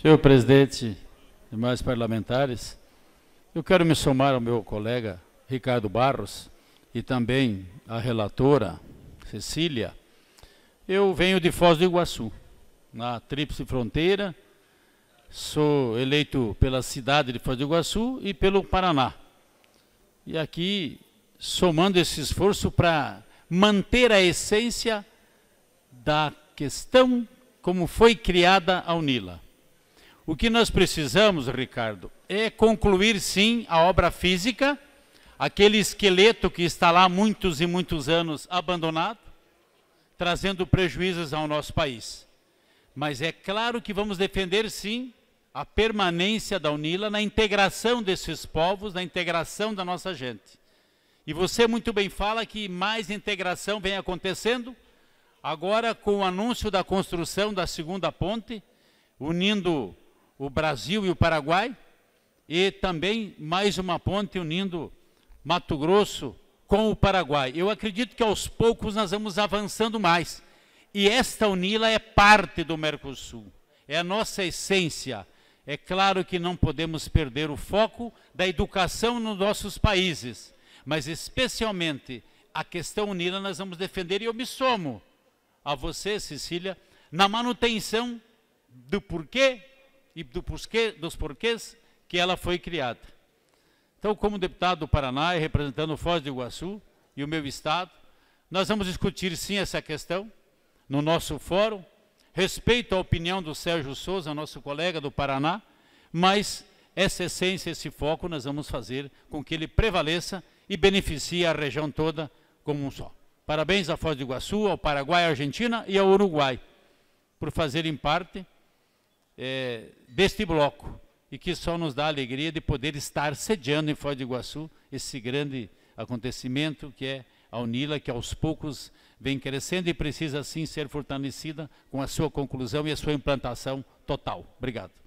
Senhor presidente, demais parlamentares, eu quero me somar ao meu colega Ricardo Barros e também à relatora Cecília. Eu venho de Foz do Iguaçu, na tríplice fronteira, sou eleito pela cidade de Foz do Iguaçu e pelo Paraná. E aqui, somando esse esforço para manter a essência da questão como foi criada a UNILA. O que nós precisamos, Ricardo, é concluir sim a obra física, aquele esqueleto que está lá muitos e muitos anos abandonado, trazendo prejuízos ao nosso país. Mas é claro que vamos defender sim a permanência da UNILA na integração desses povos, na integração da nossa gente. E você muito bem fala que mais integração vem acontecendo agora com o anúncio da construção da segunda ponte, unindo o Brasil e o Paraguai, e também mais uma ponte unindo Mato Grosso com o Paraguai. Eu acredito que aos poucos nós vamos avançando mais. E esta UNILA é parte do Mercosul, é a nossa essência. É claro que não podemos perder o foco da educação nos nossos países, mas especialmente a questão Unila nós vamos defender e eu me somo a você, Cecília, na manutenção do porquê e do porquê, dos porquês que ela foi criada. Então, como deputado do Paraná e representando Foz do Iguaçu e o meu estado, nós vamos discutir sim essa questão no nosso fórum, respeito à opinião do Sérgio Souza, nosso colega do Paraná, mas essa essência, esse foco, nós vamos fazer com que ele prevaleça e beneficie a região toda como um só. Parabéns à Foz do Iguaçu, ao Paraguai, à Argentina e ao Uruguai por fazerem parte é, deste bloco e que só nos dá a alegria de poder estar sediando em Foz do Iguaçu esse grande acontecimento que é a UNILA, que aos poucos vem crescendo e precisa, sim, ser fortalecida com a sua conclusão e a sua implantação total. Obrigado.